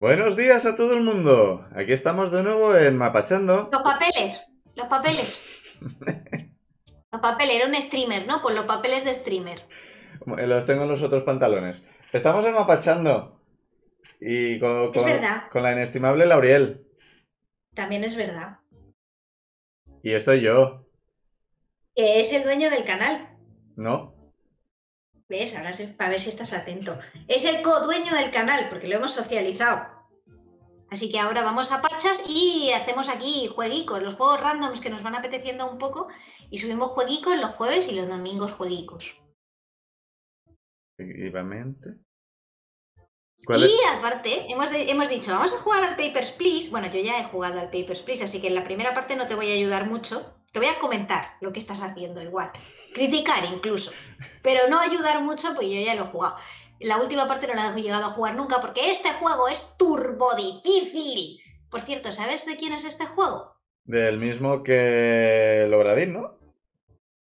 Buenos días a todo el mundo. Aquí estamos de nuevo en Mapachando. Los papeles, los papeles. los papeles, era un streamer, ¿no? Pues los papeles de streamer. Eh, los tengo en los otros pantalones. Estamos en Mapachando. Y con, la inestimable Lauriel. También es verdad. Y estoy yo. Que es el dueño del canal. No. ¿Ves? Ahora para ver si estás atento. Es el codueño del canal, porque lo hemos socializado. Así que ahora vamos a Pachas y hacemos aquí jueguicos, los juegos randoms que nos van apeteciendo un poco y subimos jueguicos los jueves y los domingos jueguicos. Efectivamente. y aparte, hemos, hemos dicho, vamos a jugar al Papers, Please. Bueno, yo ya he jugado al Papers, Please, así que en la primera parte no te voy a ayudar mucho, voy a comentar lo que estás haciendo igual. Criticar incluso. Pero no ayudar mucho, pues yo ya lo he jugado. La última parte no la he llegado a jugar nunca porque este juego es turbo difícil. Por cierto, ¿sabes de quién es este juego? Del mismo que Obradín, ¿no?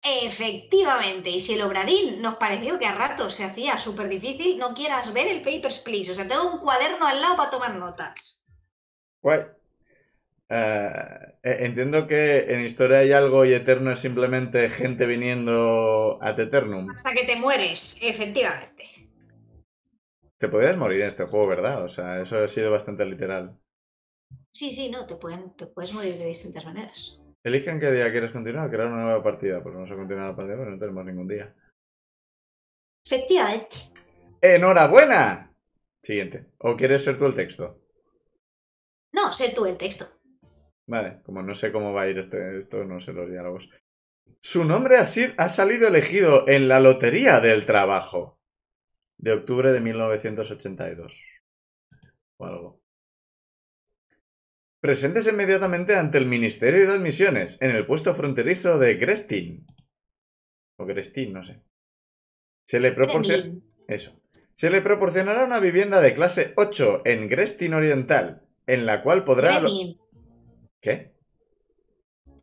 Efectivamente, y si el Obradín nos pareció que a ratos se hacía súper difícil, no quieras ver el Papers, Please. O sea, tengo un cuaderno al lado para tomar notas. Guay. Eh, eh, entiendo que en historia hay algo y eterno es simplemente gente viniendo a Teternum. Hasta que te mueres, efectivamente. Te podías morir en este juego, ¿verdad? O sea, eso ha sido bastante literal. Sí, sí, no, te, pueden, puedes morir de distintas maneras. Eligen qué día quieres continuar, crear una nueva partida. Pues vamos a continuar la partida, pero no tenemos ningún día. Efectivamente. ¡Enhorabuena! Siguiente. ¿O quieres ser tú el texto? No, ser tú el texto. Vale, como no sé cómo va a ir este, esto, no sé los diálogos. Su nombre ha, ha salido elegido en la Lotería del Trabajo de octubre de 1982. O algo. Presentes inmediatamente ante el Ministerio de Admisiones en el puesto fronterizo de Grestin. O Grestin, no sé. Se le Eso. Se le proporcionará una vivienda de clase 8 en Grestin Oriental, en la cual podrá... ¿Qué?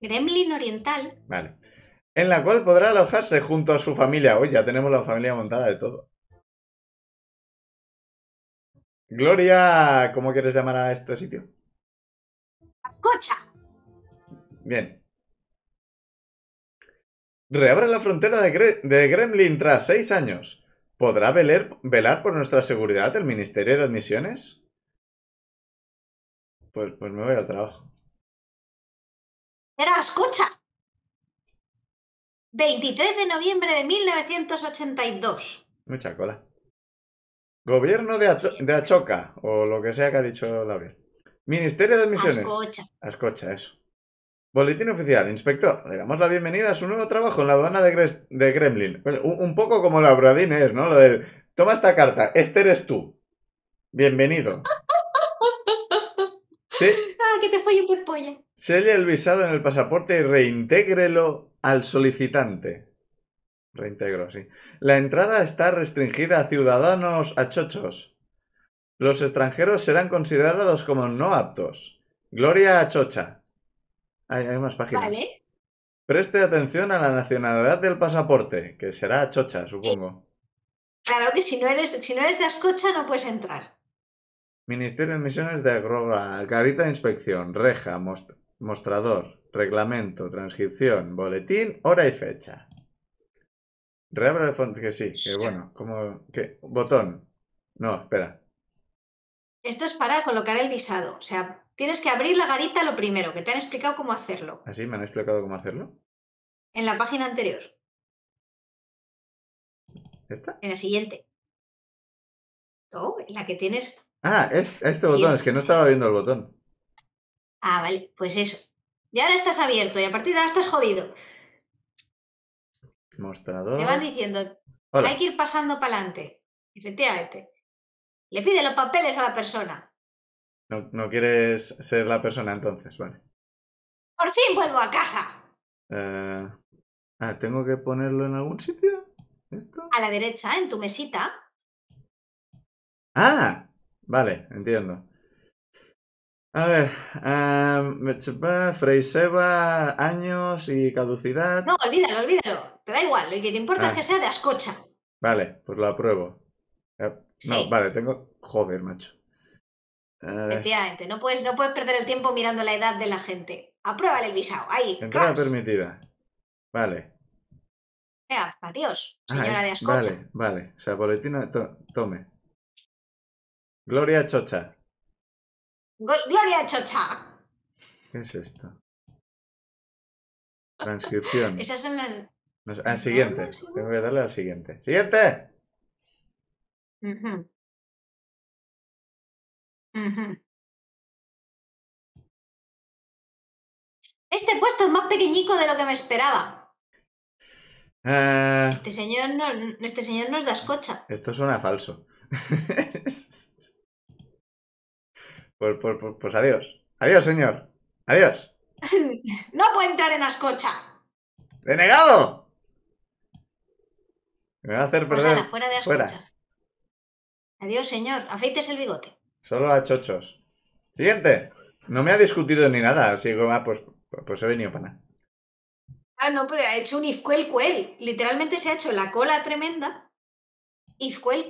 Gremlin Oriental. Vale. En la cual podrá alojarse junto a su familia. Hoy ya tenemos la familia montada de todo. Gloria, ¿cómo quieres llamar a este sitio? Ascocha. Bien. Reabra la frontera de, Gremlin tras seis años. ¿Podrá velar por nuestra seguridad el Ministerio de Admisiones? Pues, pues me voy al trabajo. Era escucha. 23 de noviembre de 1982. Mucha cola. Gobierno de, Achoca, o lo que sea que ha dicho Lauriel. Ministerio de Admisiones. Ascocha. Ascocha, eso. Boletín oficial, inspector. Le damos la bienvenida a su nuevo trabajo en la aduana de, Gremlin. Pues, un, poco como la es, ¿no? Lo de Toma esta carta, este eres tú. Bienvenido. Sí. Ah, que te un Selle el visado en el pasaporte y reintégrelo al solicitante. Reintegro, sí. La entrada está restringida a ciudadanos a chochos. Los extranjeros serán considerados como no aptos. Gloria a Hay, hay más páginas. Preste atención a la nacionalidad del pasaporte, que será Chocha, supongo. Eh, claro que si no eres, si no eres de Ascocha no puedes entrar. Ministerio de Misiones de Agro... Garita de Inspección, Reja, Mostrador, Reglamento, Transcripción, Boletín, Hora y Fecha. Reabra el fondo, que sí, que bueno, como... Que, botón. No, espera. Esto es para colocar el visado, o sea, tienes que abrir la garita lo primero, que te han explicado cómo hacerlo. ¿Así? ¿Ah, ¿Me han explicado cómo hacerlo? En la página anterior. ¿Esta? En la siguiente la que tienes. Ah, este, botón, es que no estaba viendo el botón. Ah, vale, pues eso. Y ahora estás abierto y a partir de ahora estás jodido. Mostrador. Te van diciendo, hay que ir pasando para adelante. Efectivamente. Le pide los papeles a la persona. No, quieres ser la persona entonces, vale. Por fin vuelvo a casa. Eh, ah, ¿tengo que ponerlo en algún sitio? ¿Esto? A la derecha, en tu mesita. Ah, vale, entiendo. A ver, um, Freiseba, años y caducidad. No, olvídalo, olvídalo. Te da igual, lo que te importa es ah. que sea de ascocha. Vale, pues lo apruebo. Eh, no, vale, tengo. Joder, macho. Efectivamente, no puedes, no puedes perder el tiempo mirando la edad de la gente. Aprueba el visado, ahí. Entrada permitida. Vale. Vea, adiós, ah, señora de Ascocha. Vale, vale. O sea, boletina, tome. Gloria Chocha. Gloria Chocha. ¿Qué es esto? Transcripción. Esas son las... siguiente. Ah, Tengo que darle al siguiente. ¡Siguiente! Este puesto es más pequeñico de lo que me esperaba. Ah. Este, señor no, este señor nos da escocha. Esto suena falso. Pues pues, pues, pues adiós. Adiós, señor. Adiós. No puedo entrar en Ascocha. ¡Denegado! Me va a hacer pues perder. fuera de Adiós, señor. Afeites el bigote. Solo a chochos. Siguiente. No me ha discutido ni nada, así que ah, pues, he venido para nada. Ah, no, pero ha hecho un ifcuel cuel. Literalmente se ha hecho la cola tremenda y cuel,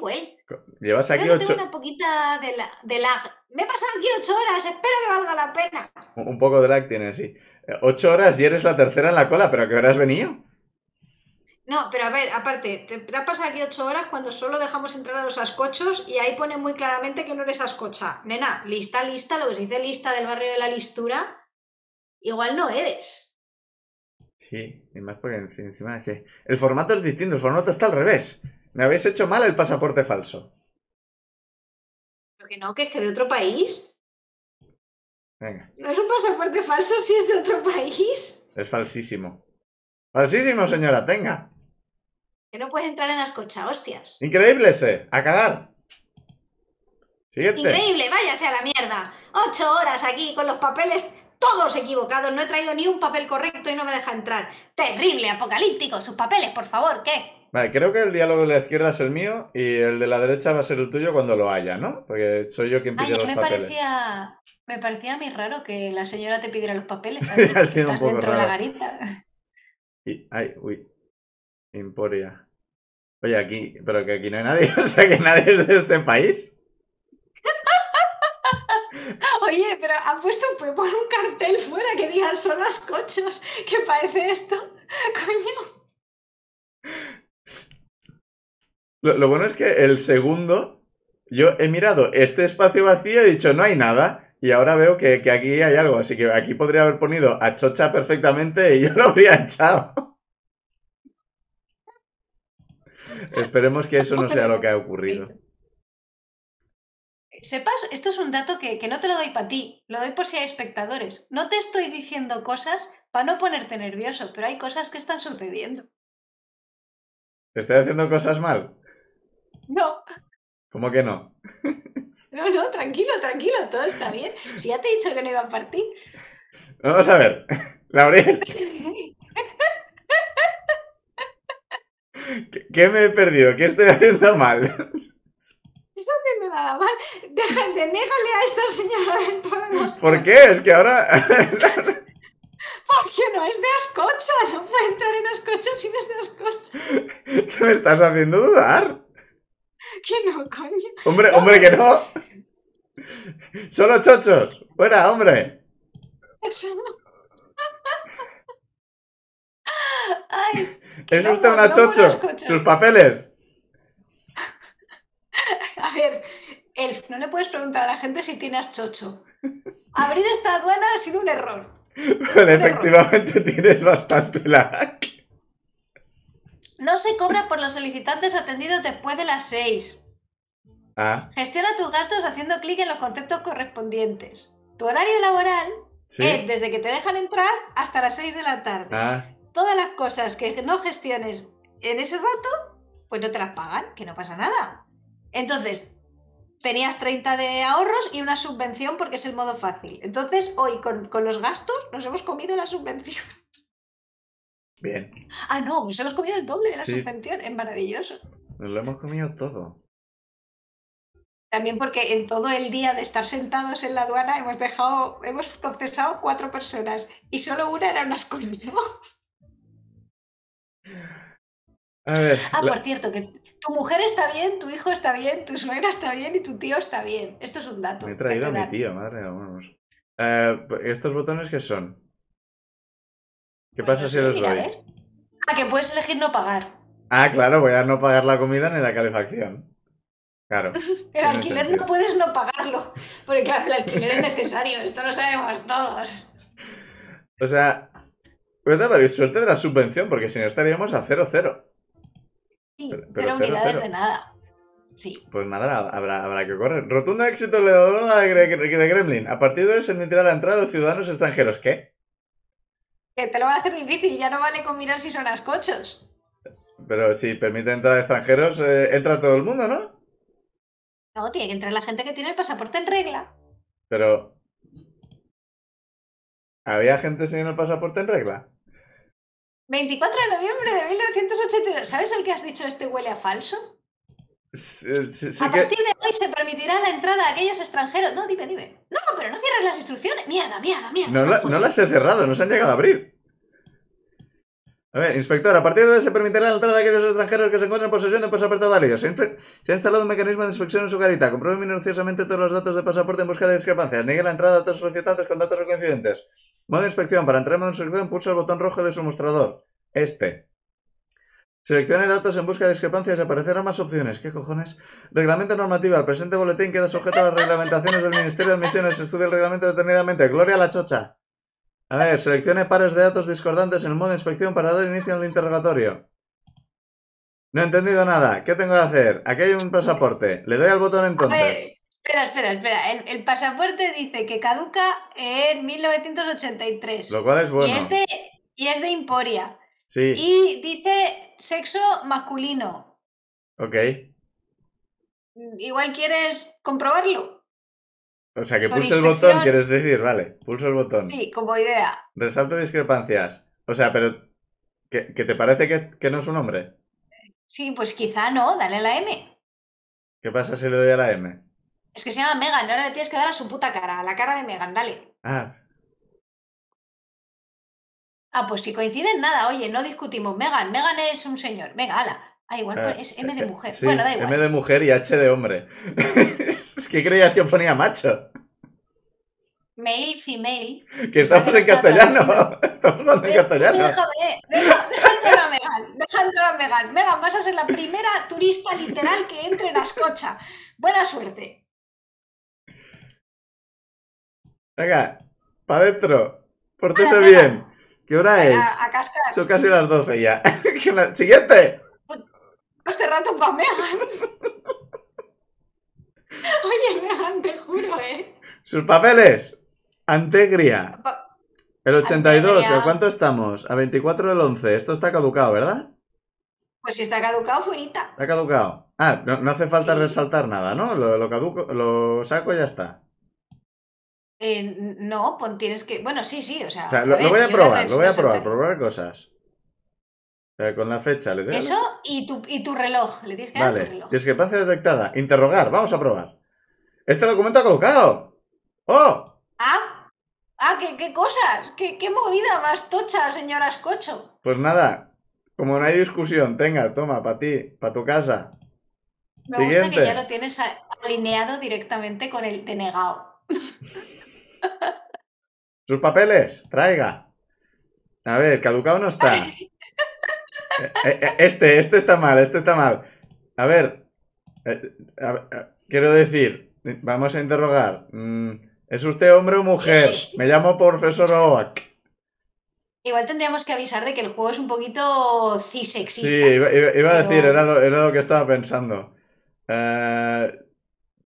Llevas aquí ocho... Tengo una poquita de, la, de lag. Me he pasado aquí ocho horas, espero que valga la pena. Un poco de lag tienes, sí. Eh, ocho horas y eres la tercera en la cola, pero que qué venido? No, pero a ver, aparte, te has pasado aquí ocho horas cuando solo dejamos entrar a los ascochos y ahí pone muy claramente que no eres ascocha. Nena, lista, lista, lo que se dice lista del barrio de la listura, igual no eres. Sí, y más porque encima es que el formato es distinto, el formato está al revés. Me habéis hecho mal el pasaporte falso. Pero qué no, que es que de otro país. Venga. ¿No es un pasaporte falso si es de otro país? Es falsísimo. Falsísimo, señora, tenga. Que no puede entrar en las cochas, hostias. Increíble ese, a cagar. Increíble, váyase a la mierda. Ocho horas aquí con los papeles todos equivocados. No he traído ni un papel correcto y no me deja entrar. Terrible, apocalíptico. Sus papeles, por favor, ¿qué? creo que el diálogo de la izquierda es el mío y el de la derecha va a ser el tuyo cuando lo haya, ¿no? Porque soy yo quien pide Ay, los me Parecía, me parecía a raro que la señora te pidiera los papeles. ha sido un poco raro. la garita. Y, ay, uy. Emporia. Oye, aquí, pero que aquí no hay nadie, o sea que nadie es de este país. Oye, pero han puesto por un cartel fuera que digan son las ¿Qué que parece esto, coño. Lo, bueno es que el segundo, yo he mirado este espacio vacío y he dicho, no hay nada. Y ahora veo que, aquí hay algo, así que aquí podría haber ponido a Chocha perfectamente y yo lo habría echado. Esperemos que eso no sea lo que ha ocurrido. Sepas, esto es un dato que, que no te lo doy para ti, lo doy por si hay espectadores. No te estoy diciendo cosas para no ponerte nervioso, pero hay cosas que están sucediendo. ¿Estoy haciendo cosas mal? No. ¿Cómo que no? No, no, tranquilo, tranquilo, todo está bien. Si ya te he dicho que no iba a partir. Vamos a ver, Laurel. ¿Qué me he perdido? ¿Qué estoy haciendo mal? Eso no me nada mal. Deja, negarle a esta señora de ¿Por qué? Es que ahora. Porque no es de Ascocha, no puede entrar en Ascocha si no es de Ascocha. ¿Qué me estás haciendo dudar? ¿Qué no, coño. Hombre, hombre, que no. Solo chochos. Fuera, hombre. Eso no. Ay, es usted una chocho. Sus papeles. A ver, Elf, no le puedes preguntar a la gente si tienes chocho. Abrir esta aduana ha sido un error. efectivamente tienes bastante lag. No se cobra por los solicitantes atendidos después de las 6. Ah. Gestiona tus gastos haciendo clic en los conceptos correspondientes. Tu horario laboral es desde que te dejan entrar hasta las 6 de la tarde. Ah. Todas las cosas que no gestiones en ese rato, pues no te las pagan, que no pasa nada. Entonces, tenías 30 de ahorros y una subvención porque es el modo fácil. Entonces, hoy con los gastos nos hemos comido la subvención. Bien. Ah, no, pues hemos comido el doble de la subvención. Es maravilloso. Nos lo hemos comido todo. También porque en todo el día de estar sentados en la aduana hemos dejado, hemos procesado cuatro personas y solo una era una escoria. A ver, ah, por cierto, que tu mujer está bien, tu hijo está bien, tu suegra está bien y tu tío está bien. Esto es un dato. Me he traído a mi tío, madre eh, pues, ¿Estos botones qué son? ¿Qué pasa pues si los doy? Ah, que puedes elegir no pagar. Ah, claro, voy a no pagar la comida ni la calefacción. Claro. el alquiler no puedes no pagarlo. Porque, claro, el alquiler es necesario. Esto lo sabemos todos. O sea, pero suerte de la subvención, porque si no estaríamos a 0-0. Cero, Sí, unidades de nada. Sí. Pues nada, habrá, habrá que correr. Rotunda éxito le de Gremlin. A partir de eso se la entrada de ciudadanos extranjeros. ¿Qué? Que te lo van a hacer difícil, ya no vale con mirar si son ascochos. Pero si permite entrar extranjeros, eh, entra todo el mundo, ¿no? No, tiene que entrar la gente que tiene el pasaporte en regla. Pero. ¿Había gente sin el pasaporte en regla? 24 de noviembre de 1982. ¿Sabes el que has dicho este huele a falso? Eh, a partir de hoy se permitirá la entrada a aquellos extranjeros. No, dime, dime. No, pero no cierres las instrucciones. Mierda, mierda, mierda. No, las he cerrado, no se han llegado a abrir. A ver, inspector, a partir de hoy se permitirá la entrada a aquellos extranjeros que se encuentren en posesión de pasaporte válido. Se, ha instalado un mecanismo de inspección en su carita. Compruebe minuciosamente todos los datos de pasaporte en busca de discrepancias. Niegue la entrada a todos solicitantes con datos coincidentes. Modo de inspección. Para entrar en modo de inspección, pulsa el botón rojo de su mostrador. Este. Seleccione datos en busca de discrepancias y aparecerán más opciones. ¿Qué cojones? Reglamento normativo. El presente boletín queda sujeto a las reglamentaciones del Ministerio de Misiones. Estudia el reglamento detenidamente. Gloria la chocha. A ver, seleccione pares de datos discordantes en el modo de inspección para dar inicio al interrogatorio. No he entendido nada. ¿Qué tengo que hacer? Aquí hay un pasaporte. Le doy al botón entonces. espera, espera, espera. El, pasaporte dice que caduca en 1983. Lo cual es bueno. Y es de, y es de Emporia. Sí. Y dice sexo masculino. Ok. Mm, igual quieres comprobarlo. O sea, que pulso el botón, quieres decir, vale, pulso el botón. Sí, como idea. Resalto discrepancias. O sea, pero ¿que, te parece que, que, no es un hombre? Sí, pues quizá no, dale la M. ¿Qué pasa si le doy a la M? Es que se llama Megan, ahora le tienes que dar a su puta cara, a la cara de Megan, dale. Ah, Ah, pues si coinciden, nada, oye, no discutimos. Megan, Megan es un señor. Venga, ala. Ah, igual pues eh, es M de eh, eh, mujer. bueno, da igual. M de mujer y H de hombre. es que creías que ponía macho. Male, female. Que estamos en castellano. Estamos hablando en castellano. Déjame, deja, entrar a Megan. Megan. vas a ser la primera turista literal que entre en Ascocha. Buena suerte. Venga, para adentro. Pórtese bien. ¿Qué hora es? Son casi las 12 ya. ¡Siguiente! Este rato para Megan. Oye, Megan, te juro, ¿eh? Sus papeles. Antegria. El 82, ¿a cuánto estamos? A 24 del 11. Esto está caducado, ¿verdad? Pues si está caducado, fuerita. Está caducado. Ah, no, hace falta resaltar nada, ¿no? Lo, caduco, lo saco y ya está. Eh, no, tienes que. Bueno, sí, sí, o sea. lo, voy a probar, lo voy a probar, probar cosas. con la fecha le Eso y tu, y tu reloj. Le tienes que vale. Discrepancia detectada. Interrogar, vamos a probar. Este documento ha colocado! ¡Oh! ¡Ah! ¡Ah, qué, cosas! ¿Qué, movida más tocha, señora Escocho! Pues nada, como no hay discusión, tenga, toma, para ti, para tu casa. Me gusta que ya lo tienes alineado directamente con el denegado. ¿Sus papeles? Traiga. A ver, caducado no está. Eh, eh, eh, este, este está mal, este está mal. A ver, quiero decir, vamos a interrogar. Mm, ¿Es usted hombre o mujer? Me llamo profesor Oak. Igual tendríamos que avisar de que el juego es un poquito cisexista. Sí, iba, a decir, era lo, era lo, que estaba pensando. Eh,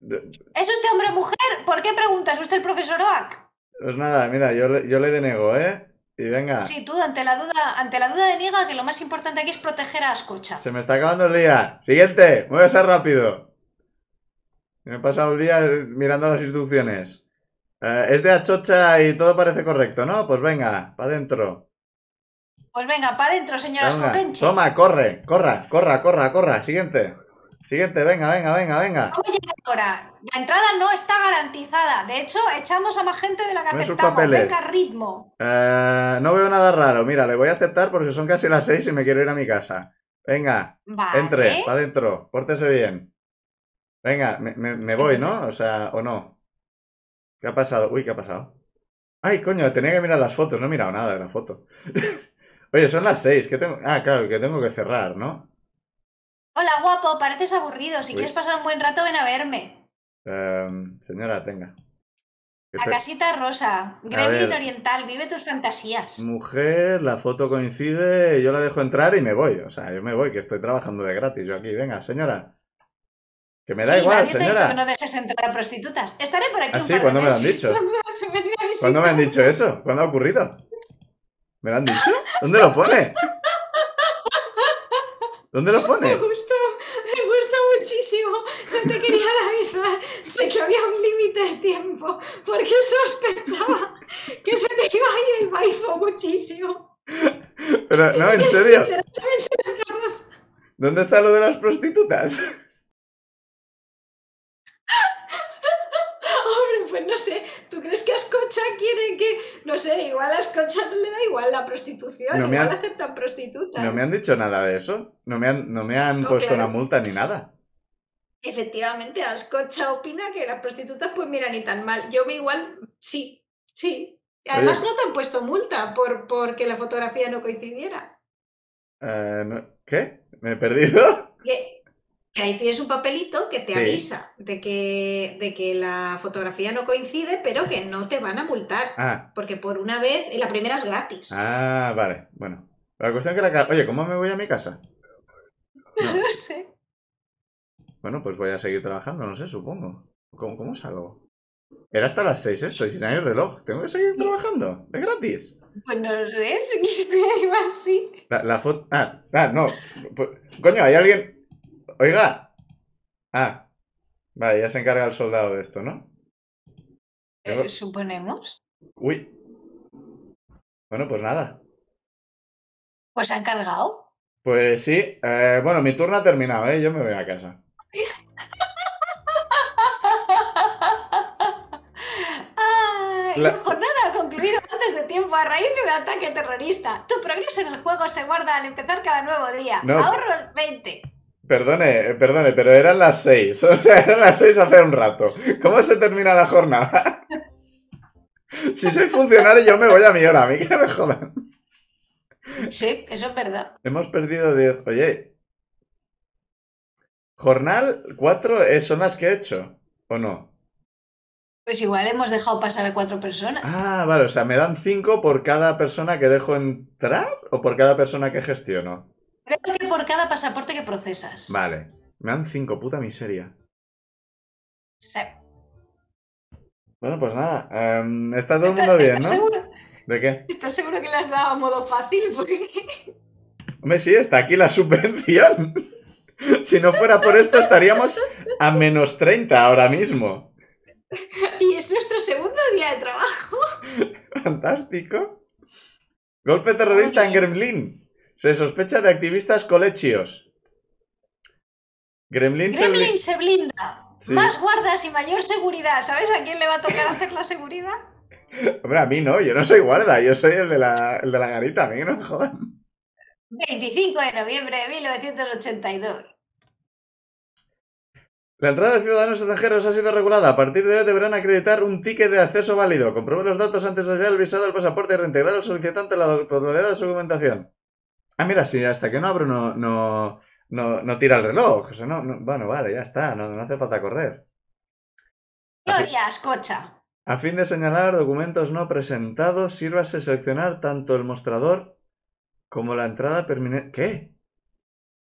¿Es usted hombre o mujer? ¿Por qué preguntas? ¿Usted el profesor Oak? Pues nada, mira, yo, le, yo denego, ¿eh? Y venga. Sí, tú, ante la duda, ante la duda de que lo más importante aquí es proteger a Ascocha. Se me está acabando el día. Siguiente, ser rápido. Me he pasado el día mirando las instrucciones. Eh, es de Achocha y todo parece correcto, ¿no? Pues venga, para adentro. Pues venga, para adentro, señora Ascocha. Toma, corre, corra, corra, corra, corra. Siguiente. Siguiente, venga, venga, venga, venga. Oye, ahora, la entrada no está garantizada. De hecho, echamos a más gente de la que aceptamos. Venga, ritmo. Eh, no veo nada raro. Mira, le voy a aceptar porque son casi las seis y me quiero ir a mi casa. Venga, entre, para adentro, pórtese bien. Venga, me, voy, ¿no? O sea, o no. ¿Qué ha pasado? Uy, ¿qué ha pasado? Ay, coño, tenía que mirar las fotos. No he mirado nada de la foto. Oye, son las seis. ¿Qué tengo? Ah, claro, que tengo que cerrar, ¿no? Hola, guapo, pareces aburrido. Si quieres pasar un buen rato, ven a verme. Em, señora, tenga. La casita rosa, Gremlin Oriental, vive tus fantasías. Mujer, la foto coincide, yo la dejo entrar y me voy. O sea, yo me voy, que estoy trabajando de gratis. Yo aquí, venga, señora. Que me da igual, señora. dicho que no dejes entrar prostitutas. Estaré por aquí. Ah, un ¿cuándo me lo han dicho? ¿Cuándo me han dicho eso? ¿Cuándo ha ocurrido? ¿Me lo han dicho? ¿Dónde lo pone? ¿Dónde lo pones? Me gusta, me gusta muchísimo. No te quería avisar de que había un límite de tiempo, porque sospechaba que se te iba a ir el baifo muchísimo. Pero, no, en serio. ¿Dónde está lo de las prostitutas? sé, ¿tú crees que Ascocha quiere que, no sé, igual a Ascocha no le da igual la prostitución, no igual aceptan prostitutas? No me han dicho nada de eso, no me han, no me han puesto una multa ni nada. Efectivamente, Ascocha opina que las prostitutas, pues mira, ni tan mal. Yo me igual, sí, sí. Además, no te han puesto multa por porque la fotografía no coincidiera. Eh, ¿Qué? ¿Me he perdido? ¿Qué? Que ahí tienes un papelito que te avisa de que, de que la fotografía no coincide, pero que no te van a multar. Ah. Porque por una vez, la primera es gratis. Ah, vale. Bueno. La cuestión es que la... Oye, ¿cómo me voy a mi casa? No. lo sé. Bueno, pues voy a seguir trabajando, no sé, supongo. ¿Cómo, cómo salgo? Era hasta las seis esto, y sin reloj. Tengo que seguir trabajando, Es gratis. Pues no lo sé, si así. La, foto. Ah, ah, no. Pues, coño, hay alguien. Oiga. Ah. Vale, ya se encarga el soldado de esto, ¿no? Eh, Suponemos. Uy. Bueno, pues nada. Pues se ha encargado. Pues sí. Eh, bueno, mi turno ha terminado, ¿eh? Yo me voy a casa. la... jornada pues ha concluido antes de tiempo a raíz de un ataque terrorista. Tu progreso en el juego se guarda al empezar cada nuevo día. ¡Ahorro Ahorro 20. Perdone, perdone, pero eran las seis. O sea, eran las seis hace un rato. ¿Cómo se termina la jornada? Si soy funcionario, yo me voy a mi hora. A mí que me jodan. Sí, eso es verdad. Hemos perdido 10. Oye. Jornal 4 eh, son las que he hecho, ¿o no? Pues igual hemos dejado pasar a cuatro personas. Ah, vale, o sea, ¿me dan cinco por cada persona que dejo entrar o por cada persona que gestiono? Creo que por cada pasaporte que procesas. Vale. Me dan cinco, puta miseria. Sí. Bueno, pues nada. Em, está todo el mundo bien, ¿no? seguro? ¿De qué? ¿Estás seguro que le has dado a modo fácil? Porque... Hombre, sí, está aquí la subvención. si no fuera por esto, estaríamos a menos 30 ahora mismo. Y es nuestro segundo día de trabajo. Fantástico. Golpe terrorista en Gremlin. Se sospecha de activistas colechios. Gremlin, se, blinda. Más guardas y mayor seguridad. ¿Sabes a quién le va a tocar hacer la seguridad? Hombre, a mí no, yo no soy guarda, yo soy el de la, garita, a mí no 25 de noviembre de 1982. La entrada de ciudadanos extranjeros ha sido regulada. A partir de hoy deberán acreditar un ticket de acceso válido. Compruebe los datos antes de hallar el visado, el pasaporte y e reintegrar al solicitante la totalidad de su documentación. Ah, mira, si hasta que no abro no, no, no, tira el reloj. no, bueno, vale, ya está, no, hace falta correr. Gloria, Escucha. A fin de señalar documentos no presentados, sírvase seleccionar tanto el mostrador como la entrada permanente. ¿Qué?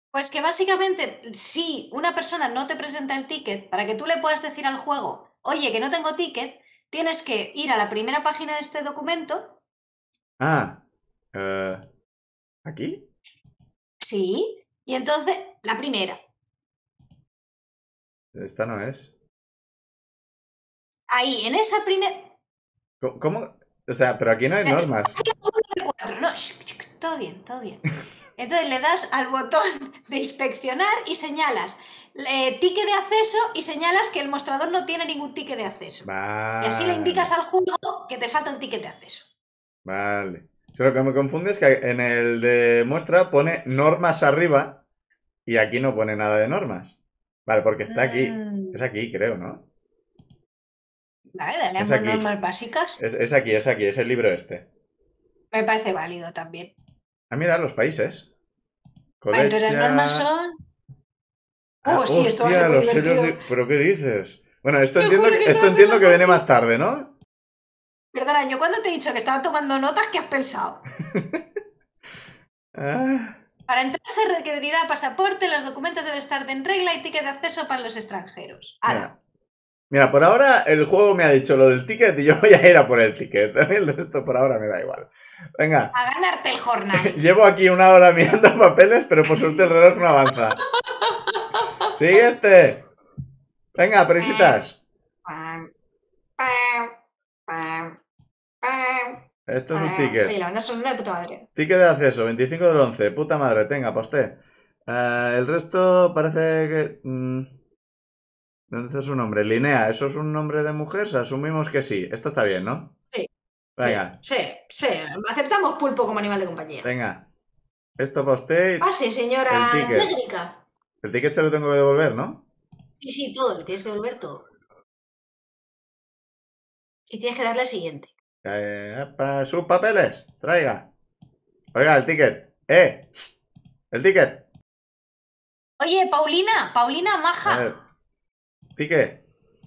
Pues que básicamente, si una persona no te presenta el ticket, para que tú le puedas decir al juego, oye, que no tengo ticket, tienes que ir a la primera página de este documento. Ah, eh. ¿Aquí? Sí. Y entonces, la primera. Esta no es. Ahí, en esa primera. ¿Cómo, O sea, pero aquí no hay normas. todo bien, todo bien. Entonces le das al botón de inspeccionar y señalas ticket tique de acceso y señalas que el mostrador no tiene ningún ticket de acceso. Y así le indicas al juego que te falta un ticket de acceso. Vale. Lo que me confunde es que en el de muestra pone normas arriba y aquí no pone nada de normas. Vale, porque está aquí. Mm. Es aquí, creo, ¿no? Vale, dale normas básicas. Es, aquí, es aquí, es el libro este. Me parece válido también. Ah, mira, los países. Ah, entonces las normas son... Ah, oh, sí, esto va a ser ¿Pero qué dices? Bueno, esto entiendo, esto entiendo que viene más tarde, ¿no? Perdona, yo cuando te he dicho que estaba tomando notas, ¿qué has pensado? Ah. Para entrar se requerirá pasaporte, los documentos deben estar en regla y ticket de acceso para los extranjeros. Ahora. Mira, por ahora el juego me ha dicho lo del ticket y yo voy a ir a por el ticket. El resto por ahora me da igual. Venga. A ganarte el jornal. Llevo aquí una hora mirando papeles, pero por suerte el reloj no avanza. Siguiente. Venga, presitas. Esto es un ah, ticket. Ticket de acceso, 25 del 11. Puta madre, tenga, posté. Eh, el resto parece que... Mm, ¿Dónde está su nombre? Linea, ¿eso es un nombre de mujer? Asumimos que sí. Esto está bien, ¿no? Sí. Venga. Sí, sí. Aceptamos pulpo como animal de compañía. Venga. Esto poste usted. Pase, ah, señora ticket. El ticket se lo tengo que devolver, ¿no? Sí, sí, todo. lo tienes que devolver todo. Y tienes que darle al siguiente. Eh, para ¡Sus papeles! ¡Traiga! Oiga, el ticket. ¡Eh! ¡El ticket! Oye, Paulina, Paulina Maja. Ticket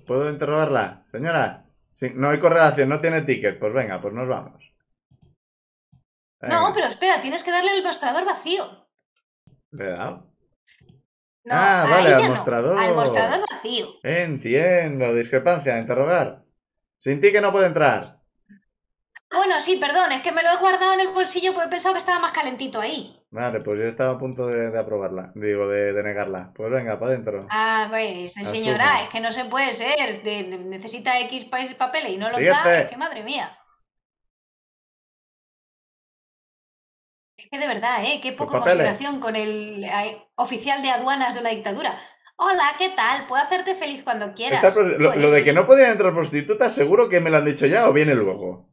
¿puedo interrogarla? Señora, no hay correlación, no tiene ticket. Pues venga, pues nos vamos. No, pero espera, tienes que darle el mostrador vacío. ¿Le ah, vale, al mostrador. al mostrador vacío. Entiendo, discrepancia, interrogar. Sin ticket no puedo entrar. Bueno, sí, perdón, es que me lo he guardado en el bolsillo porque he pensado que estaba más calentito ahí. Vale, pues yo estaba a punto de, aprobarla, digo, de, negarla. Pues venga, para adentro. Ah, pues, señora, es que no se puede ser. necesita X papeles y no lo da, que madre mía. Es que de verdad, ¿eh? Qué poco consideración con el oficial de aduanas de una dictadura. Hola, ¿qué tal? Puedo hacerte feliz cuando quieras. Pues lo, de que no podían entrar prostitutas, seguro que me lo han dicho ya o viene luego.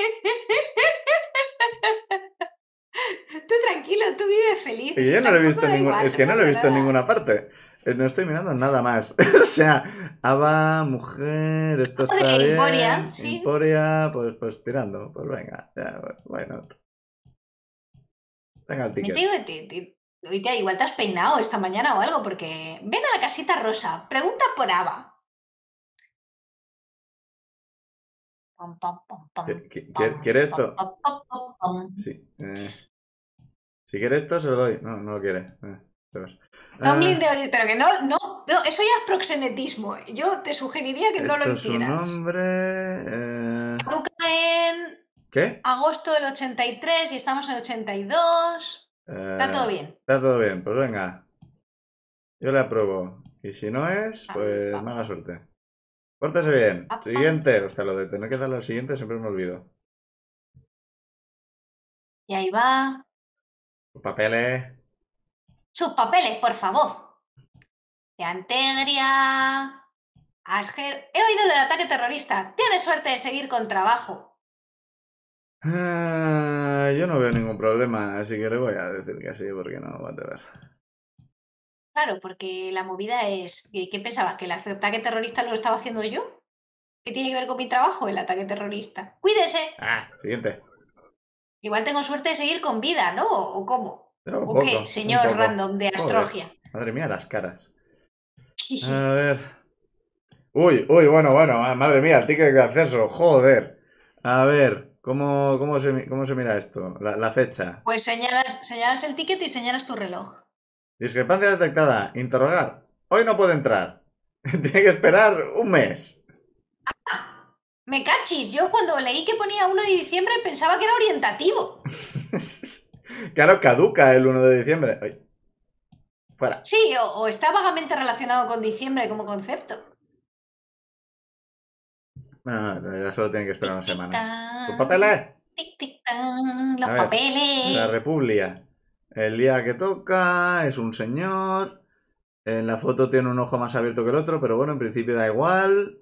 tú tranquilo, tú vives feliz. Y yo no lo he visto en es que no, lo he visto en ninguna parte. Eh, no estoy mirando nada más. o sea, Ava, mujer, esto está bien. Emporia, pues, pues tirando. Pues venga, bueno. Venga el ticket. Digo, igual te has peinado esta mañana o algo, porque ven a la casita rosa, pregunta por Ava. ¿Quiere esto? Sí. Si quiere esto, se lo doy. No, no lo quiere. Eh, eh. de pero que no, no, eso ya es proxenetismo. Yo te sugeriría que no lo hicieras. Su nombre. Eh. en. ¿Qué? Agosto del 83 y estamos en 82. Está todo bien. Está todo bien, pues venga. Yo le apruebo. Y si no es, ah, pues mala suerte. Pórtese bien. Ah, ah. Siguiente. O lo de tener que darle al siguiente siempre me olvido. Y ahí va. Sus papeles. Sus papeles, por favor. De Antegria. He oído lo del ataque terrorista. Tienes suerte de seguir con trabajo. Ah, yo no veo ningún problema, así que le voy a decir que sí, porque no va a tener. Claro, porque la movida es, ¿qué, pensabas? ¿Que el ataque terrorista lo estaba haciendo yo? ¿Qué tiene que ver con mi trabajo el ataque terrorista? ¡Cuídese! Ah, siguiente. Igual tengo suerte de seguir con vida, ¿no? ¿O cómo? ¿O qué, señor random de astrología? madre mía, las caras. A ver. Uy, uy, bueno, bueno, ah, madre mía, el ticket de acceso, joder. A ver, ¿cómo, cómo, se, cómo se mira esto? La, la fecha. Pues señalas, señalas el ticket y señalas tu reloj. Discrepancia detectada. Interrogar. Hoy no puede entrar. Tiene que esperar un mes. me cachis, yo cuando leí que ponía 1 de diciembre pensaba que era orientativo. claro, caduca el 1 de diciembre. Fuera. Sí, o, está vagamente relacionado con diciembre como concepto. Bueno, ya solo tiene que esperar una semana. ¡Los papeles! ¡Tic, tic, los papeles! La República. El día que toca es un señor. En la foto tiene un ojo más abierto que el otro, pero bueno, en principio da igual.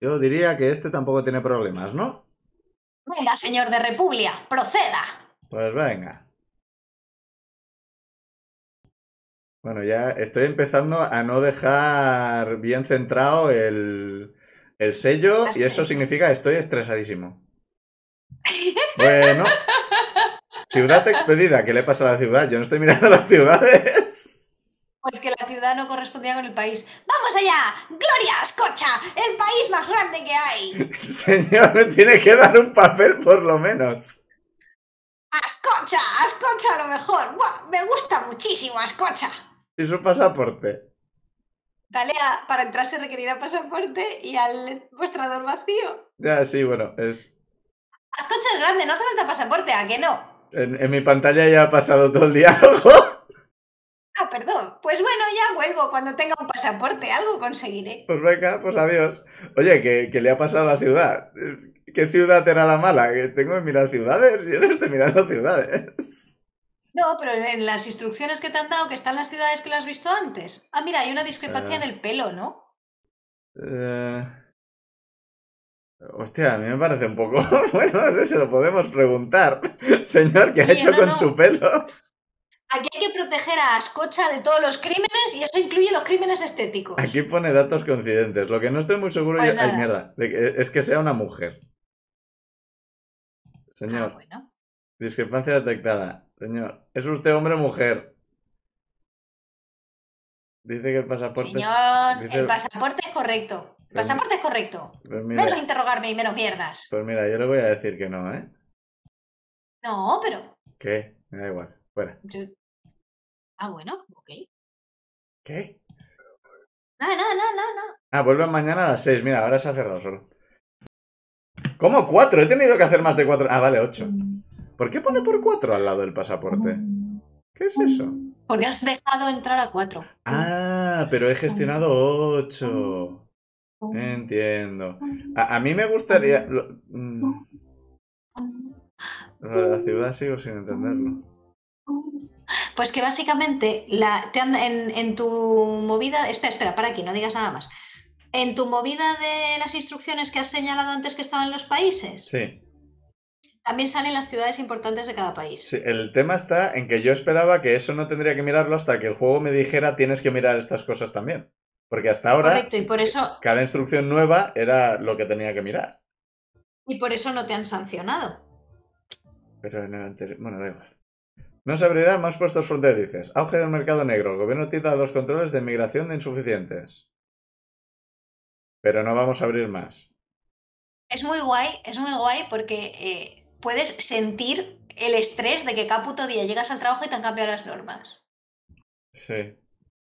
Yo diría que este tampoco tiene problemas, ¿no? Venga, señor de República, proceda. Pues venga. Bueno, ya estoy empezando a no dejar bien centrado el, el sello ah, y eso significa significa estoy estresadísimo. Bueno, Ciudad expedida, ¿qué le pasa a la ciudad? Yo no estoy mirando las ciudades. Pues que la ciudad no correspondía con el país. ¡Vamos allá! ¡Gloria Ascocha! ¡El país más grande que hay! Señor, me tiene que dar un papel por lo menos. ¡Ascocha! ¡Ascocha a lo mejor! Me gusta muchísimo Ascocha. ¿Y su pasaporte? Dale para entrar se requerirá pasaporte y al mostrador vacío. Ya, sí, bueno, es. Ascocha es grande, no hace falta pasaporte, ¿a que no? En, mi pantalla ya ha pasado todo el día algo. Ah, perdón. Pues bueno, ya vuelvo. Cuando tenga un pasaporte, algo conseguiré. Pues venga, pues adiós. Oye, ¿qué, le ha pasado a la ciudad? ¿Qué ciudad era la mala? Que tengo que mirar ciudades Yo no estoy mirando ciudades. No, pero en las instrucciones que te han dado, que están las ciudades que las has visto antes. Ah, mira, hay una discrepancia eh. en el pelo, ¿no? Eh... Hostia, a mí me parece un poco. bueno, se lo podemos preguntar. Señor, ¿qué ha hecho con su pelo? Aquí hay que proteger a Ascocha de todos los crímenes y eso incluye los crímenes estéticos. Aquí pone datos coincidentes. Lo que no estoy muy seguro pues mierda, es que sea una mujer. Señor. Ah, Discrepancia detectada. Señor, ¿es usted hombre o mujer? Dice que el pasaporte. Señor, el pasaporte es correcto. Pasaporte es correcto. Pues menos interrogarme y menos mierdas. Pues mira, yo le voy a decir que no, ¿eh? No, pero. ¿Qué? Me da igual. Fuera. Ah, bueno, ok. ¿Qué? Nada, nada, nada, nada. Ah, vuelve mañana a las seis. Mira, ahora se ha cerrado solo. ¿Cómo cuatro? He tenido que hacer más de cuatro. Ah, vale, ocho. ¿Por qué pone por cuatro al lado del pasaporte? ¿Qué es eso? Porque has dejado entrar a cuatro. Ah, pero he gestionado ocho. Entiendo. A, mí me gustaría... Mm. La ciudad sigo sin entenderlo. Pues que básicamente la, en, en, tu movida... Espera, espera, para aquí, no digas nada más. En tu movida de las instrucciones que has señalado antes que estaban los países. Sí. También salen las ciudades importantes de cada país. Sí, el tema está en que yo esperaba que eso no tendría que mirarlo hasta que el juego me dijera tienes que mirar estas cosas también. Porque hasta ahora eh, cada instrucción nueva era lo que tenía que mirar. Y por eso no te han sancionado. Pero en el anterior... Bueno, da igual. No se abrirán más puestos fronterizos. Auge del mercado negro. El gobierno tira los controles de migración de insuficientes. Pero no vamos a abrir más. Es muy guay, es muy guay porque eh, puedes sentir el estrés de que cada puto día llegas al trabajo y te han cambiado las normas. Sí.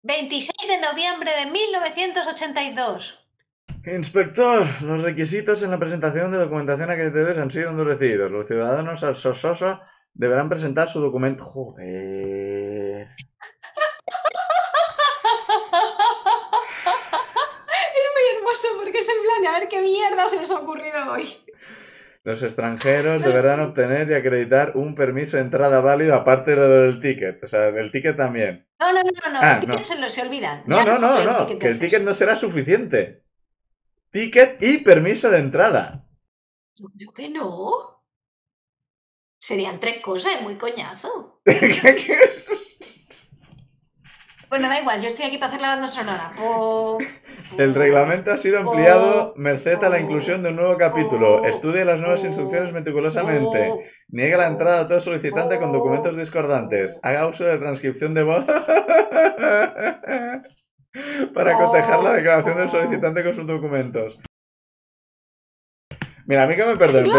26 de noviembre de 1982. Inspector, los requisitos en la presentación de documentación acreditados han sido endurecidos. Los ciudadanos al sososo deberán presentar su documento. Joder. Es muy hermoso porque es en plan a ver qué mierda se les ha ocurrido hoy los extranjeros deberán obtener y acreditar un permiso de entrada válido aparte de lo del ticket. O sea, del ticket también. No, no, no, no. Ah, el ticket no. se lo se olvidan. No, no, no, no. que el ticket no será suficiente. Ticket y permiso de entrada. Yo que no. Serían tres cosas, es muy coñazo. es? Bueno, da igual, yo estoy aquí para hacer la banda sonora. el reglamento ha sido ampliado merced a la inclusión de un nuevo capítulo. Oh, Estudie las nuevas oh, instrucciones meticulosamente. Oh. Niegue la entrada a todo solicitante con documentos discordantes. Haga uso de transcripción de voz. para cotejar la declaración del solicitante con sus documentos. Mira, a mí que me perdonen.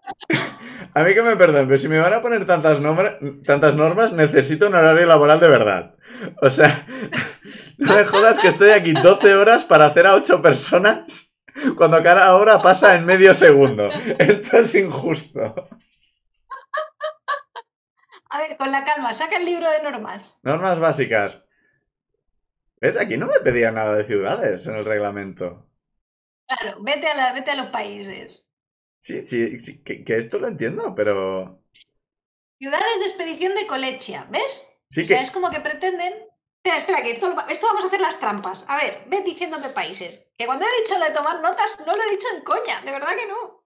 A mí que me perdonen, pero si me van a poner tantas, tantas normas, necesito un horario laboral de verdad. O sea, no me jodas que estoy aquí 12 horas para hacer a 8 personas cuando cada hora pasa en medio segundo. Esto es injusto. A ver, con la calma, saca el libro de normas. Normas básicas. ¿Ves? Aquí no me pedía nada de ciudades en el reglamento. Claro, vete a, la, vete a los países. Sí, sí, que, esto lo entiendo, pero... Ciudades de expedición de colecha, ¿ves? Sí o sea, es como que pretenden... Espera, espera, que esto, vamos a hacer las trampas. A ver, ve diciéndome países. Que cuando he dicho lo de tomar notas, no lo he dicho en coña, de verdad que no.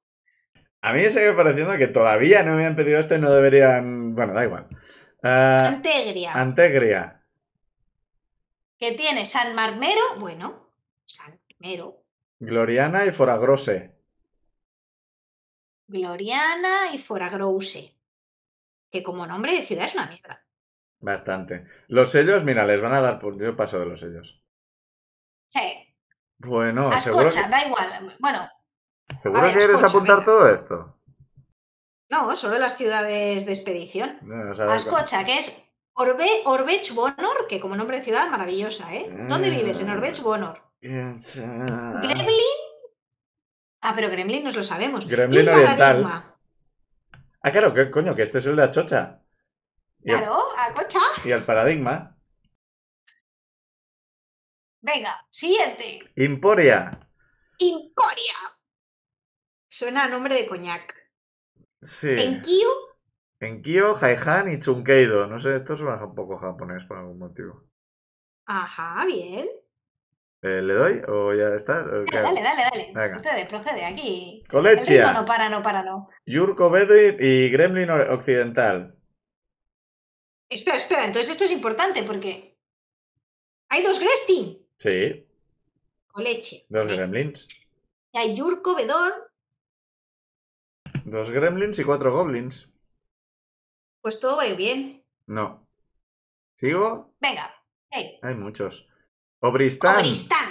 A mí me sigue pareciendo que todavía no me han pedido esto y no deberían... Bueno, da igual. Ah, Antegria. Antegria. Que tiene San Marmero, bueno, San Marmero, Gloriana y Foragrose. Gloriana y Foragrose. Que como nombre de ciudad es una mierda. Bastante. Los sellos, mira, les van a dar por. Yo paso de los sellos. Sí. Bueno, seguro. da igual. Bueno. ¿Seguro que quieres apuntar todo esto? No, solo las ciudades de expedición. Ascocha, que es Orbe, Orbech Bonor, que como nombre de ciudad maravillosa, ¿eh? ¿Dónde eh, vives? En Orbech Bonor. Gremlin. Ah, pero Gremlin nos lo sabemos. Gremlin oriental. Ah, claro, que coño, que este es el de la chocha. claro, a Y el paradigma. Venga, siguiente. Imporia. Imporia. Suena a nombre de coñac. Sí. Enkyo. Enkyo, Haihan y Chunkeido. No sé, esto suena un poco japonés por algún motivo. Ajá, bien. Eh, ¿Le doy o ya estás? dale, dale, dale, Procede, procede, aquí. Colechia. No para, no para, no. Yurko Bedor y Gremlin Occidental. Espera, espera, entonces esto es importante porque. Hay dos Grestin. Sí. Coleche. Dos Gremlins. Y hay Yurko Bedor. Dos Gremlins y cuatro Goblins. Pues todo va a ir bien. No. ¿Sigo? Venga, Hay muchos. Obristán. Obristán.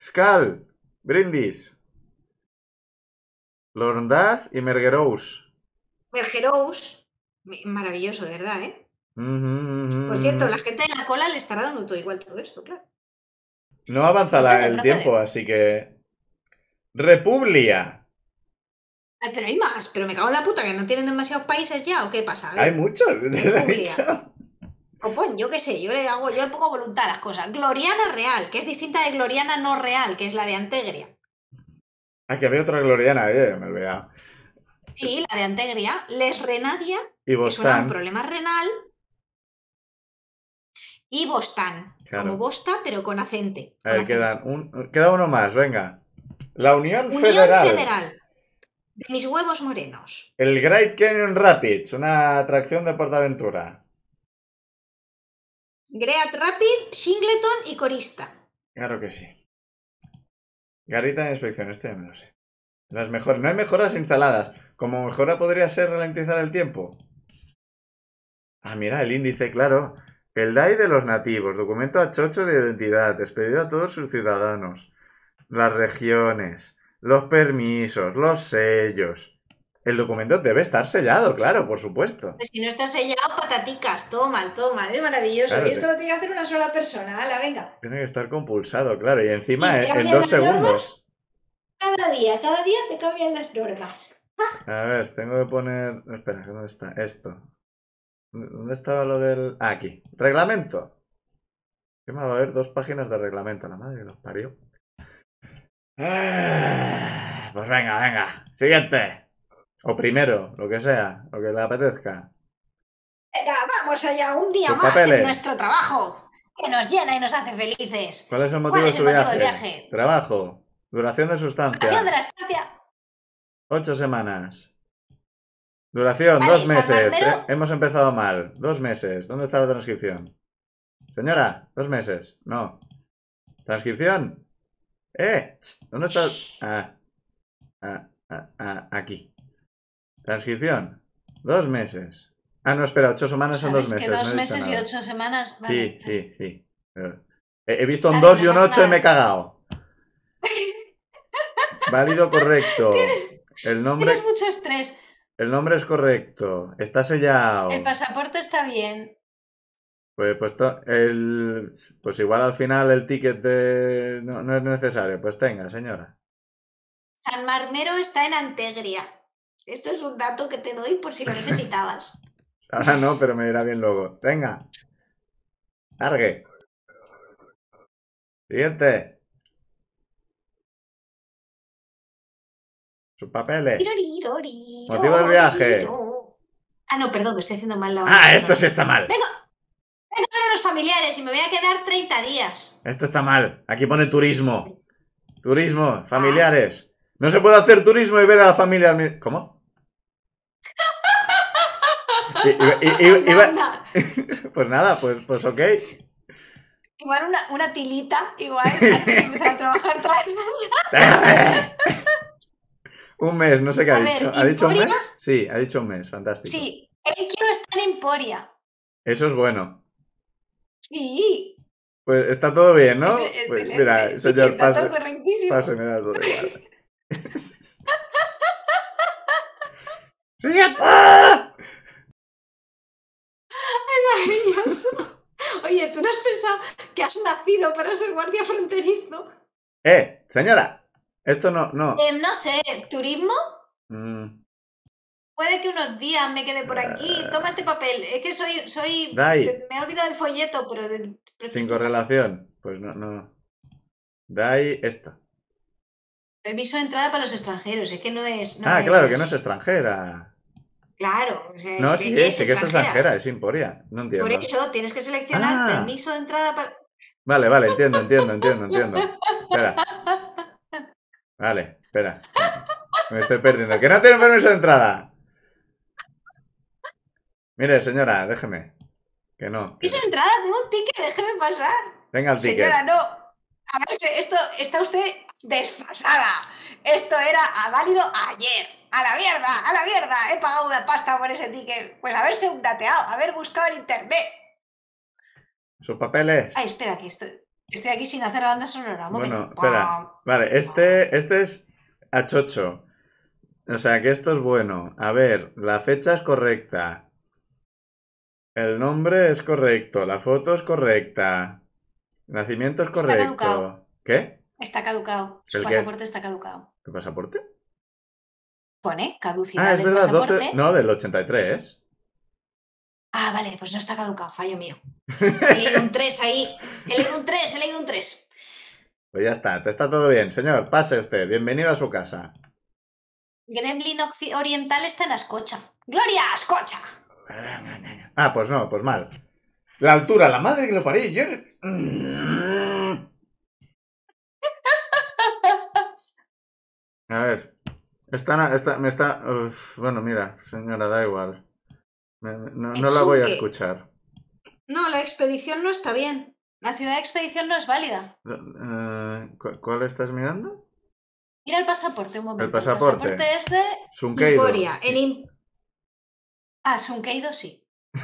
Skal. Brindis. Lorndaz y Mergerous. Mergerous. Maravilloso, de verdad, ¿eh? Por cierto, la gente de la cola le estará dando todo igual todo esto, claro. No avanza el tiempo, así que. Republia. pero hay más, pero me cago en la puta, que no tienen demasiados países ya, ¿o qué pasa? Hay muchos, te lo he dicho. Pues, pues, yo qué sé, yo le hago, yo le poco voluntad a las cosas. Gloriana real, que es distinta de Gloriana no real, que es la de Antegria. Ah, que había otra Gloriana, eh, me vea. Sí, la de Antegria. Les Renadia, y que problema renal. Y Bostan como Bosta, pero con acente. A queda uno más, venga. La Unión, Federal. Unión Federal. De mis huevos morenos. El Great Canyon Rapids, una atracción de Portaventura. Great Rapid, Singleton y Corista. Claro que sí. Garrita de inspección, este ya me lo sé. Las mejores. No hay mejoras instaladas. Como mejora podría ser ralentizar el tiempo. Ah, mira, el índice, claro. El DAI de los nativos, documento a chocho de identidad, despedido a todos sus ciudadanos, las regiones, los permisos, los sellos, el documento debe estar sellado, claro, por supuesto. Pues si no está sellado, pataticas, toma, toma, es maravilloso. y esto lo tiene que hacer una sola persona, ala, venga. Tiene que estar compulsado, claro, y encima en dos segundos. Cada día, cada día te cambian las normas. A ver, tengo que poner. Espera, ¿dónde está? Esto. ¿Dónde estaba lo del. Ah, aquí. Reglamento. ¿Qué más va a haber? Dos páginas de reglamento. La madre que nos parió. Ah, pues venga, venga. Siguiente. O primero, lo que sea, lo que le apetezca. Venga, vamos allá, un día más en nuestro trabajo, que nos llena y nos hace felices. ¿Cuál es el motivo, de, su viaje? Trabajo, duración de sustancia. Duración de la estancia. Ocho semanas. Duración, dos meses. Eh, hemos empezado mal. Dos meses. ¿Dónde está la transcripción? Señora, dos meses. No. ¿Transcripción? ¡Eh! ¿Dónde está? Ah, ah, ah, ah, aquí. Transcripción. Dos meses. Ah, no, espera, ocho semanas son dos meses. Que dos meses y ocho semanas. Sí, sí, sí. He, visto un dos y un ocho y me he cagado. Válido correcto. Tienes, el nombre, tienes mucho estrés. El nombre es correcto. Está sellado. El pasaporte está bien. Pues, pues, el, pues igual al final el ticket no, no es necesario. Pues tenga, señora. San Marmero está en Antegria. Esto es un dato que te doy por si lo necesitabas. Ahora no, pero me irá bien luego. Venga. Largue. Siguiente. Sus papeles. Motivo del viaje. Ah, no, perdón, que estoy haciendo mal la Ah, esto sí está mal. Vengo, vengo con los familiares y me voy a quedar 30 días. Esto está mal. Aquí pone turismo. Turismo, familiares. No se puede hacer turismo y ver a la familia. ¿Cómo? mismo. pues nada, pues, pues, ok. Igual una, tilita, igual, empezar a trabajar todas las Un mes, no sé qué ha dicho. ¿Ha dicho un mes? Sí, ha dicho un mes, fantástico. Sí, él quiero estar en Emporia. Eso es bueno. Sí. Pues está todo bien, ¿no? pues, mira, señor, paso, me da todo ¡Ay, maravilloso! Oye, ¿tú no has pensado que has nacido para ser guardia fronterizo? ¡Eh, señora! Esto no, no. Eh, no sé, ¿turismo? Mm. Puede que unos días me quede por aquí. Eh. Tómate Toma este papel. Es que soy. soy Me he olvidado el folleto, pero. del. Sin correlación. Pues no, no. Dai, esto. Permiso de entrada para los extranjeros, es que no es. ah, claro, que no es extranjera. Claro. no, es, sí, sí que es extranjera, es imporia, No entiendo. Por eso tienes que seleccionar ah. permiso de entrada para. Vale, vale, entiendo, entiendo, entiendo, entiendo. Espera. Vale, espera. Me estoy perdiendo. ¡Que no tiene permiso de entrada! Mire, señora, déjeme. Que no. ¿Permiso de entrada? Tengo un ticket, déjeme pasar. Venga el ticket. Señora, no. A ver, esto, está usted desfasada. Esto era a válido ayer. A la mierda, a la mierda. He pagado una pasta por ese ticket. Pues haberse un dateado, haber buscado en internet. Sus papeles. Ay, espera, que estoy, estoy aquí sin hacer la banda sonora. bueno, espera. Ah. Vale, este, este es chocho O sea, que esto es bueno. A ver, la fecha es correcta. El nombre es correcto. La foto es correcta. Nacimiento es correcto. ¿Qué? Está caducado. Su pasaporte está caducado. ¿Qué pasaporte? Pone caducidad. Ah, es del verdad, pasaporte. no, del 83. Ah, vale, pues no está caducado, fallo mío. He leído un 3 ahí. He leído un 3, he leído un 3. Pues ya está, te está todo bien. Señor, pase usted, bienvenido a su casa. Gremlin Oriental está en Ascocha. ¡Gloria, Ascocha! Ah, pues no, pues mal. La altura, la madre que lo parí. Yo... Mm. A ver. Esta, me está... bueno, mira, señora, da igual. no, la voy a escuchar. No, la expedición no está bien. La ciudad de expedición no es válida. Eh, ¿Cuál estás mirando? Mira el pasaporte un momento. El pasaporte, es de Sunkeido. Ah, Sunkeido sí.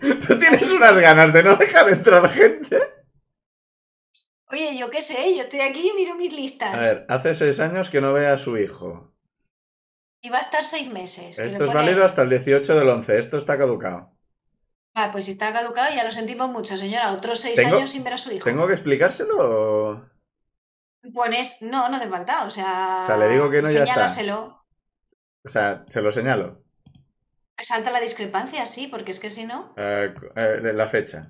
Tú tienes unas ganas de no dejar entrar gente. Oye, yo qué sé, yo estoy aquí y miro mis listas. A ver, hace seis años que no ve a su hijo. Y va a estar seis meses. Esto es válido hasta el 18 del 11, esto está caducado. Ah, pues si está caducado ya lo sentimos mucho, señora. Otros seis años sin ver a su hijo. ¿Tengo que explicárselo o...? Pones, no, no te falta, o sea... O sea, le digo que no, ya está. O sea, se lo señalo. Salta la discrepancia, sí, porque es que si no... Eh, eh, la fecha.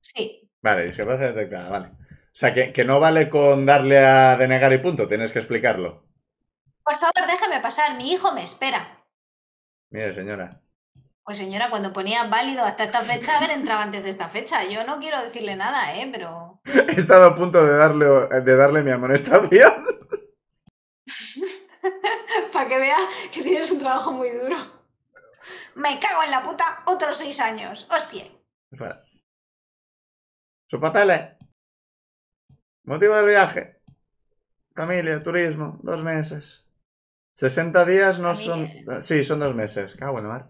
Sí. Vale, discrepancia detectada, vale. O sea, que, no vale con darle a denegar y punto, tienes que explicarlo. Por favor, déjame pasar, mi hijo me espera. Mire, señora. Pues señora, cuando ponía válido hasta esta fecha, ver, entraba antes de esta fecha. Yo no quiero decirle nada, ¿eh? Pero... He estado a punto de darle, de darle mi amonestación. Para que vea que tienes un trabajo muy duro. Me cago en la puta otros seis años. Hostia. Su papel, Motivo del viaje. Familia, turismo, dos meses. 60 días no son... Sí, son dos meses. Cago A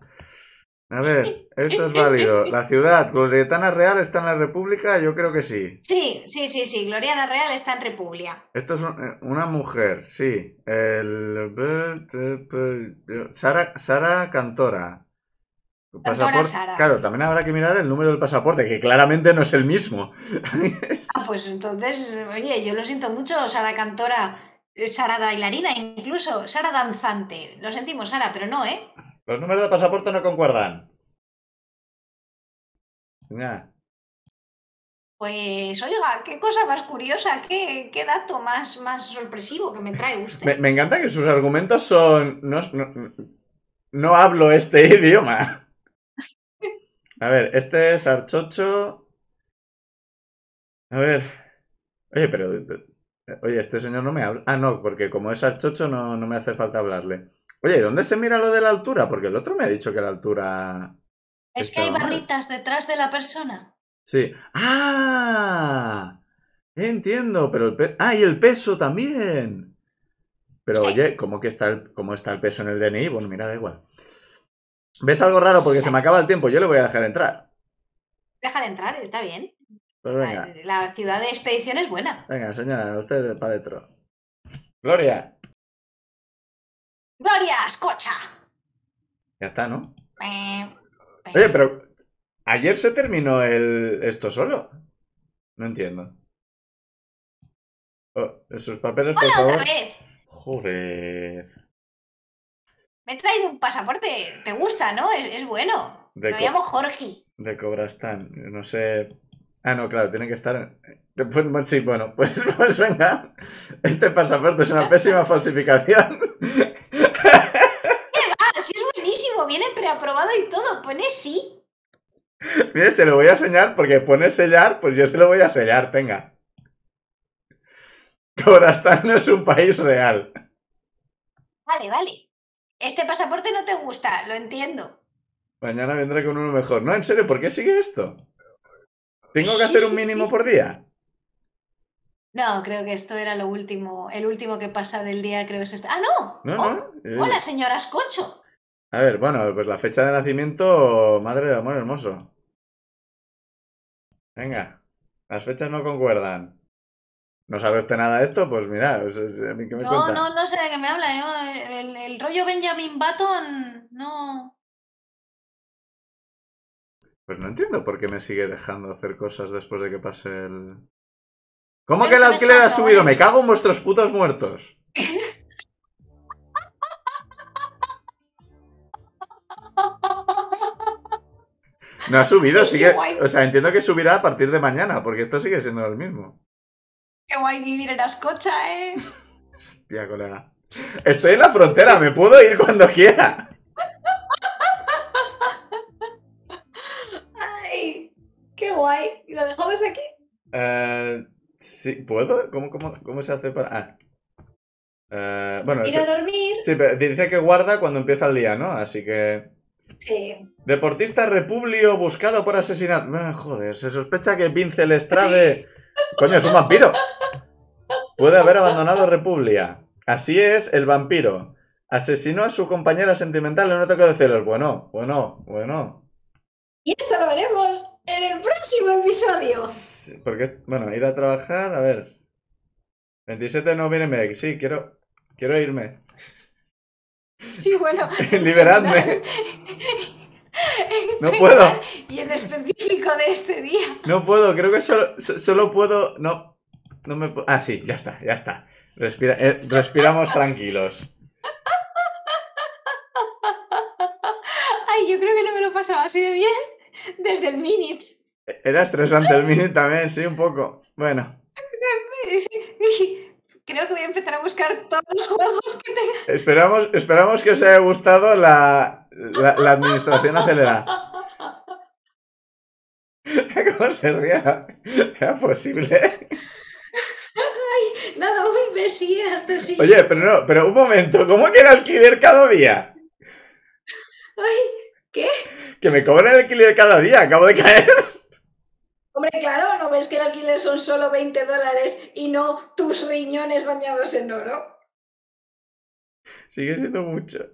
ver, esto es válido. La ciudad, Glorietana Real está en la República, yo creo que sí. Sí, sí, sí, sí. Gloriana Real está en República. Esto es eh, una mujer, sí. Eh, eh, Sara, Sara Cantora. Pasaporte, Claro, también habrá que mirar el número del pasaporte, que claramente no es el mismo. ah, pues entonces, oye, yo lo siento mucho, Sara Cantora, eh, Sara bailarina, incluso Sara danzante. Lo sentimos, Sara, pero no, ¿eh? Los números de pasaporte no concuerdan. Pues, oiga, qué cosa más curiosa, qué, dato más, más sorpresivo que me trae usted. me, encanta que sus argumentos son. no, no hablo este idioma. A ver, este es Archocho. A ver. Oye, pero. Oye, este señor no me habla. Ah, no, porque como es Archocho no, me hace falta hablarle. Oye, ¿y ¿dónde se mira lo de la altura? Porque el otro me ha dicho que la altura. Es que hay barritas detrás de la persona. Sí. ¡Ah! Entiendo, pero el ¡Ah, y el peso también! Pero oye, ¿cómo, que está el, ¿cómo está el peso en el DNI? Bueno, mira, da igual. ¿Ves algo raro? Porque se me acaba el tiempo. Yo le voy a dejar entrar. Déjale entrar, está bien. Pues la, ciudad de expedición es buena. Venga, señora, usted para adentro. Gloria. Gloria, escucha. Ya está, ¿no? Eh, eh, Oye, pero ayer se terminó el esto solo. No entiendo. Oh, esos papeles, por favor. Otra vez. Joder. Me he traído un pasaporte, te gusta, ¿no? Es, bueno. Me llamo Jorge. De Cobrastán, no sé. Ah, no, claro, tiene que estar. Pues, sí, bueno, pues, pues, venga. Este pasaporte es una pésima falsificación. Sí, es buenísimo, viene preaprobado y todo, pone sí. Mire, se lo voy a enseñar porque pone sellar, pues yo se lo voy a sellar, venga. Cobrastán no es un país real. Vale, vale este pasaporte no te gusta, lo entiendo. Mañana vendré con uno mejor. No, en serio, ¿por qué sigue esto? ¿Tengo que hacer un mínimo por día? No, creo que esto era lo último. El último que pasa del día creo que es este. ¡Ah, no! Oh, eh. ¡Hola, señora Ascocho! A ver, bueno, pues la fecha de nacimiento, madre de amor hermoso. Venga, las fechas no concuerdan. ¿No sabe usted nada de esto? Pues mira, a mí que me No, no, no sé de qué me habla. Yo, el, rollo Benjamin Button, no. Pues no entiendo por qué me sigue dejando hacer cosas después de que pase el. ¿Cómo que el alquiler ha subido? ¿eh? ¡Me cago en vuestros putos muertos! No ha subido, sigue. O sea, entiendo que subirá a partir de mañana, porque esto sigue siendo el mismo. Qué guay vivir en Ascocha, ¿eh? Hostia, colega. Estoy en la frontera, me puedo ir cuando quiera. ¡Ay! ¡Qué guay! ¿Y lo dejamos aquí? Eh. sí, ¿puedo? ¿Cómo, se hace para...? Ah. Eh, bueno, ir a dormir. Sí, pero dice que guarda cuando empieza el día, ¿no? Así que... Sí. Deportista Republio buscado por asesinato. Ah, joder, se sospecha que Vince Estrade... Coño, es un vampiro. Puede haber abandonado República. Así es, el vampiro. Asesinó a su compañera sentimental no un ataque de celos. Bueno, bueno, bueno. Y esto lo veremos en el próximo episodio. porque, bueno, ir a trabajar, a ver. 27 no viene Meg. Sí, quiero, quiero irme. Sí, bueno. Liberadme. no puedo. Y en específico de este día. No puedo, creo que solo, solo puedo. No, no me ah, sí, ya está, ya está. Eh, respiramos tranquilos. Ay, yo creo que no me lo pasaba así de bien desde el Minute. Era estresante el Minute también, sí, un poco. Bueno. Creo que voy a empezar a buscar todos los juegos que tenga. Esperamos, esperamos que os haya gustado la, la administración acelerada. ¿Cómo se ría? Era posible. Nada, hombre, Oye, pero no, pero un momento, ¿cómo que el alquiler cada día? Ay, ¿qué? Que me cobran el alquiler cada día, acabo de caer. Hombre, claro, ¿no ves que el alquiler son solo 20 dólares y no tus riñones bañados en oro? Sigue siendo mucho.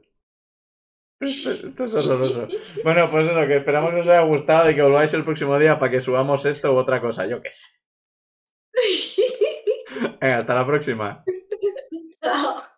Esto, esto, es horroroso. Bueno, pues eso, que esperamos que os haya gustado y que volváis el próximo día para que subamos esto u otra cosa, yo qué sé. Eh, hasta la próxima.